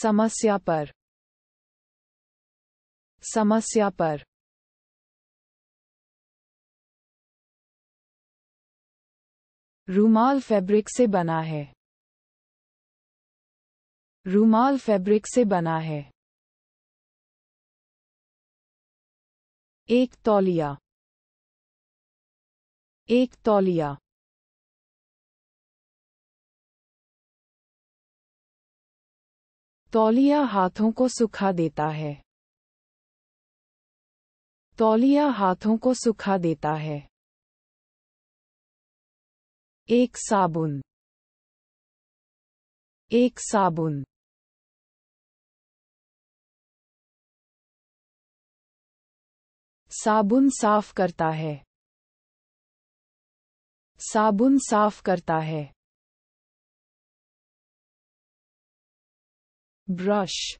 समस्या पर समस्या पर रूमाल फैब्रिक से बना है रूमाल फैब्रिक से बना है एक तौलिया एक तौलिया तौलिया हाथों को सुखा देता है तौलिया हाथों को सुखा देता है एक साबुन एक साबुन साबुन साफ करता है साबुन साफ करता है brush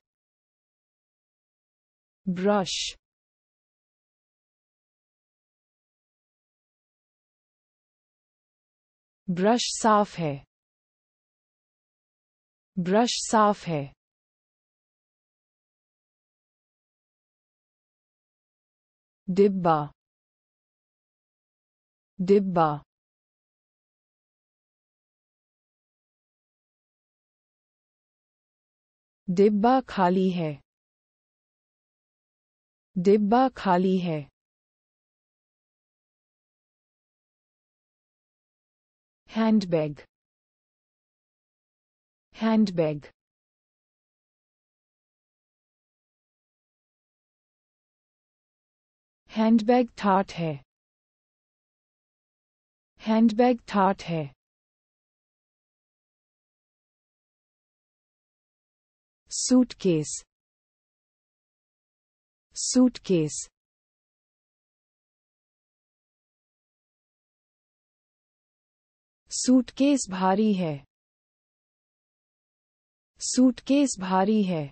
brush ब्रश साफ है ब्रश साफ है डिब्बा डिब्बा डिब्बा खाली है डिब्बा खाली है हैंडबैग हैंडबैग हैंडबैग थाट है हैंडबैग थाट है suitcase suitcase सूटकेस भारी है सूटकेस भारी है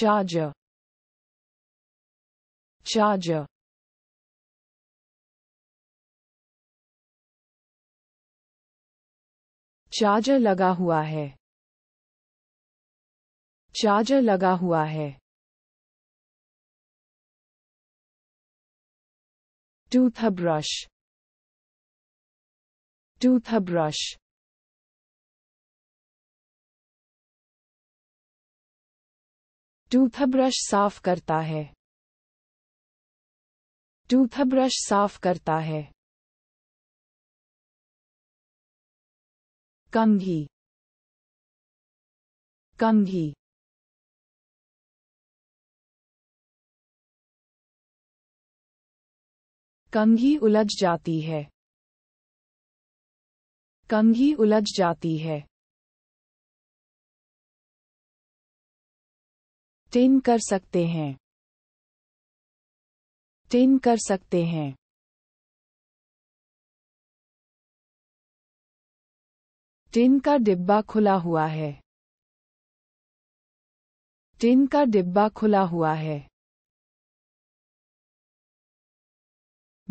चार्जर चार्जर चार्जर लगा हुआ है चार्जर लगा हुआ है ब्रश टूथ टूथब्रश साफ करता है टूथब्रश साफ करता है कंघी कंघी कंघी उलझ जाती है कंघी उलझ जाती है टेन कर सकते हैं टेन कर सकते हैं टिन का डिब्बा खुला हुआ है टिन का डिब्बा खुला हुआ है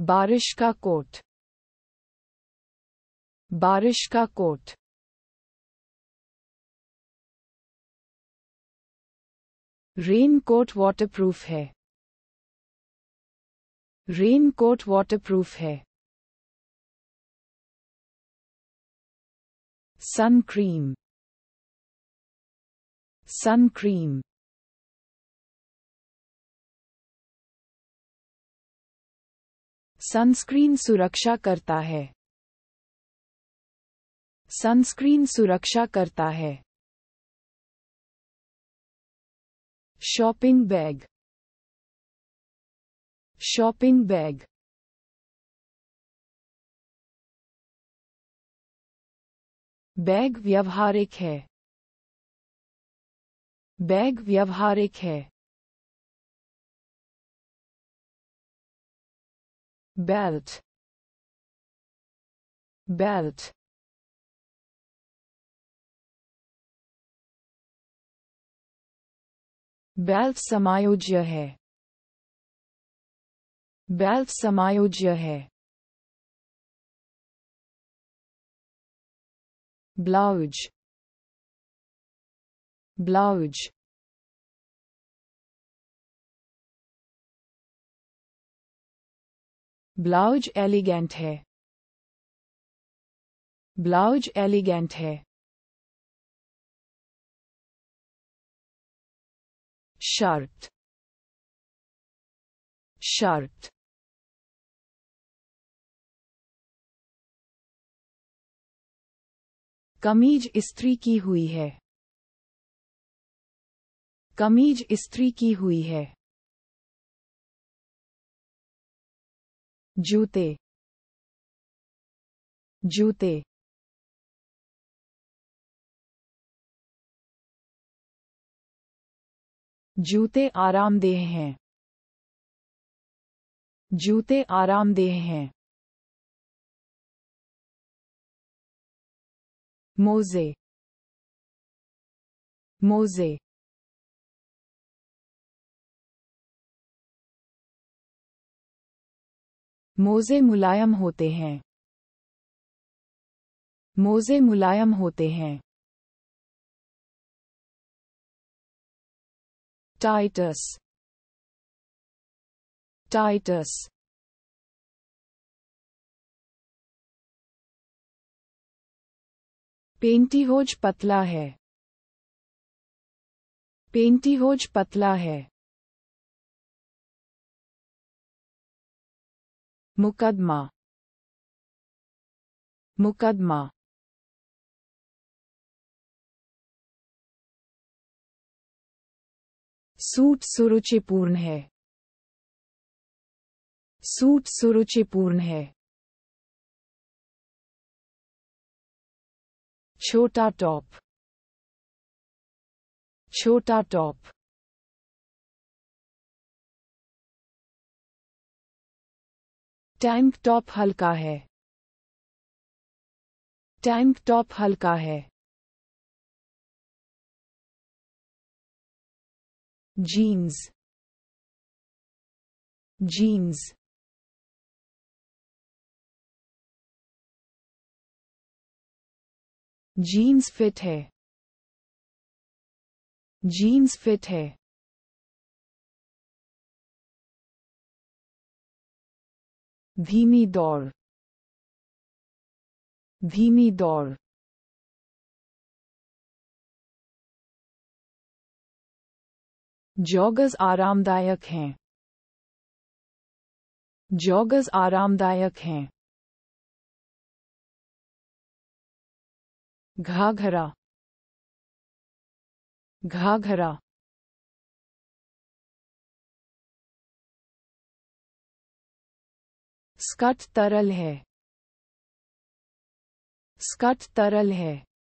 बारिश का कोट बारिश का कोट रेन कोट वाटरप्रूफ है रेन कोट वाटरप्रूफ है sun cream sun cream sunscreen सुरक्षा करता है सनस्क्रीन सुरक्षा करता है shopping bag shopping bag bag व्यवहारिक है बैग व्यवहारिक है बेल्ट बेल्ट बेल्ट समायोज्य है बेल्ट समायोज्य है ब्लाउज ब्लाउज ब्लाउज एलिगेंट है ब्लाउज एलिगेंट है शर्ट शर्ट कमीज स्त्री की हुई है कमीज स्त्री की हुई है जूते जूते जूते आरामदेह हैं जूते आरामदेह हैं Mose. Mose. मोजे मुलायम होते हैं मोजे मुलायम होते हैं टाइटस टाइटस पेंटीहोज पतला है पेंटीहोज पतला है मुकदमा मुकदमा सूट सुरुचिपूर्ण है सूट सुरुचिपूर्ण है छोटा टॉप छोटा टॉप टैंक टॉप हल्का है टैंक टॉप हल्का है जीन्स जीन्स जीन्स फिट है जीन्स फिट है धीमी दौड़ धीमी दौड़ जॉगर्स आरामदायक हैं जॉगर्स आरामदायक हैं घाघरा घाघरा स्कट तरल है स्कट तरल है